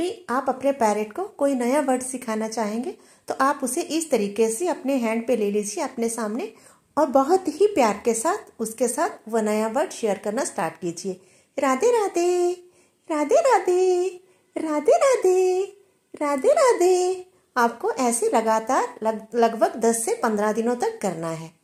भी आप अपने पैरेट को कोई नया वर्ड सिखाना चाहेंगे तो आप उसे इस तरीके से अपने हैंड पे ले लीजिए अपने सामने और बहुत ही प्यार के साथ उसके साथ वह नया वर्ड शेयर करना स्टार्ट कीजिए राधे राधे राधे राधे राधे राधे राधे राधे आपको ऐसे लगातार लगभग लग दस से पंद्रह दिनों तक करना है